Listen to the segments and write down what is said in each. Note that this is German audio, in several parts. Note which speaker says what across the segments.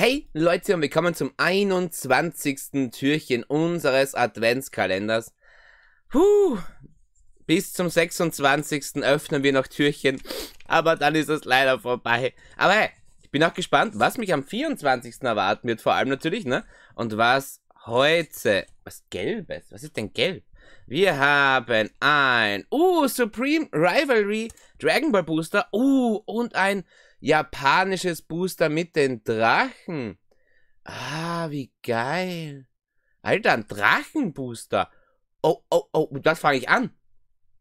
Speaker 1: Hey Leute und willkommen zum 21. Türchen unseres Adventskalenders. Puh, bis zum 26. öffnen wir noch Türchen, aber dann ist es leider vorbei. Aber hey, ich bin auch gespannt, was mich am 24. erwarten wird, vor allem natürlich, ne? Und was heute, was Gelbes, was ist denn Gelb? Wir haben ein, uh, Supreme Rivalry Dragon Ball Booster, uh, und ein Japanisches Booster mit den Drachen. Ah, wie geil. Alter, ein Drachenbooster. Oh, oh, oh, das fange ich an.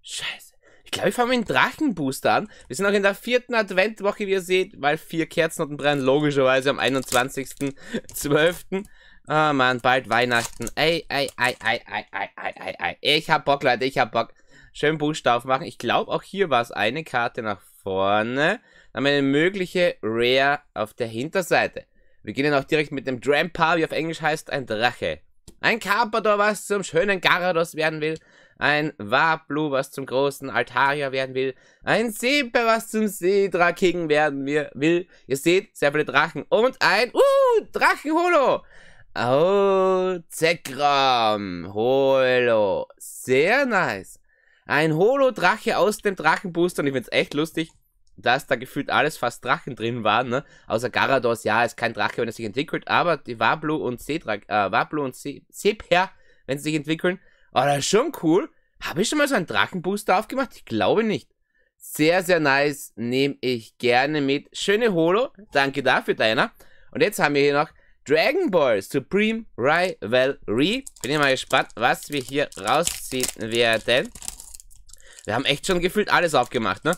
Speaker 1: Scheiße. Ich glaube, ich fange mit dem Drachenbooster an. Wir sind auch in der vierten Adventwoche, wie ihr seht, weil vier Kerzen und brennen, logischerweise am 21.12. Ah, oh, man, bald Weihnachten. Ey, Ey, ey, ey, ey, ey, ey, ey, ey. Ich hab Bock, Leute, ich hab Bock schön Buchstaben machen. Ich glaube, auch hier war es eine Karte nach vorne. Dann haben wir eine mögliche Rare auf der Hinterseite. Wir gehen dann auch direkt mit dem Drampa, wie auf Englisch heißt, ein Drache. Ein Carpador, was zum schönen Garados werden will. Ein Wablu, was zum großen Altaria werden will. Ein Sepe, was zum Seedraking werden will. Ihr seht, sehr viele Drachen. Und ein, uh, Drachenholo. Oh, Zekrom, Holo. Sehr nice. Ein Holo-Drache aus dem Drachenbooster. Und ich find's echt lustig, dass da gefühlt alles fast Drachen drin waren, ne? Außer Garados, ja, ist kein Drache, wenn er sich entwickelt, aber die Wablu und Cedrak, äh, und Seper, wenn sie sich entwickeln. Oh, das ist schon cool. Habe ich schon mal so einen Drachenbooster aufgemacht? Ich glaube nicht. Sehr, sehr nice. Nehme ich gerne mit. Schöne Holo. Danke dafür, Diana. Und jetzt haben wir hier noch Dragon Ball Supreme Rivalry. Bin ich mal gespannt, was wir hier rausziehen werden. Wir haben echt schon gefühlt alles aufgemacht, ne?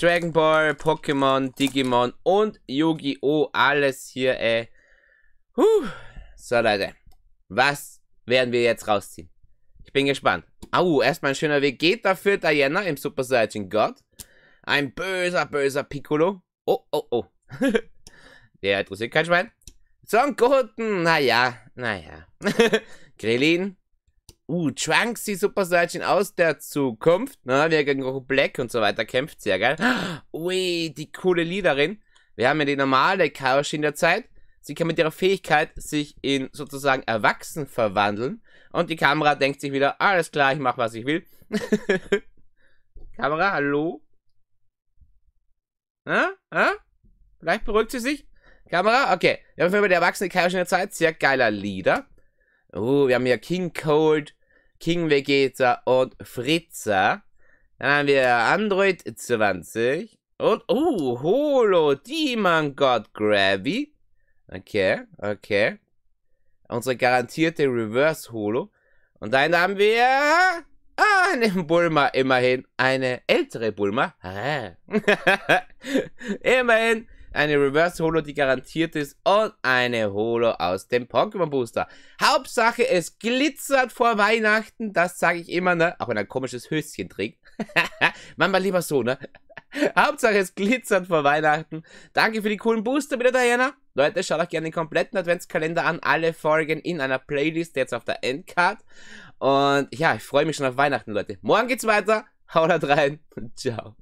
Speaker 1: Dragon Ball, Pokémon, Digimon und Yu-Gi-Oh! Alles hier, ey. Huh. So, Leute. Was werden wir jetzt rausziehen? Ich bin gespannt. Au, oh, erstmal ein schöner Weg. Geht dafür Diana im Super Saiyan God. Ein böser, böser Piccolo. Oh, oh, oh. Der interessiert kein Schwein. Son Goten. Naja, naja. Grillin uh, Trunks, die Super Saiyan aus der Zukunft, ne, wie er gegen Goku Black und so weiter kämpft, sehr geil. Ui, die coole Leaderin. Wir haben ja die normale Kaoshi in der Zeit. Sie kann mit ihrer Fähigkeit sich in sozusagen Erwachsen verwandeln. Und die Kamera denkt sich wieder, alles klar, ich mach, was ich will. Kamera, hallo? Hä? Hä? Vielleicht beruhigt sie sich? Kamera? Okay. Wir haben über die erwachsene Kaioshi in der Zeit. Sehr geiler Lieder. Uh, wir haben hier King Cold, King Vegeta und Fritza. Dann haben wir Android 20. Und, oh, uh, Holo, Demon God Gravy. Okay, okay. Unsere garantierte Reverse Holo. Und dann haben wir einen Bulma, immerhin. Eine ältere Bulma. immerhin eine Reverse Holo, die garantiert ist und eine Holo aus dem Pokémon Booster. Hauptsache, es glitzert vor Weihnachten, das sage ich immer, ne? Auch wenn er ein komisches Höschen trägt. Manchmal lieber so, ne? Hauptsache, es glitzert vor Weihnachten. Danke für die coolen Booster, bitte Diana. Leute, schaut euch gerne den kompletten Adventskalender an. Alle Folgen in einer Playlist, jetzt auf der Endcard. Und ja, ich freue mich schon auf Weihnachten, Leute. Morgen geht's weiter. Haut rein. Ciao.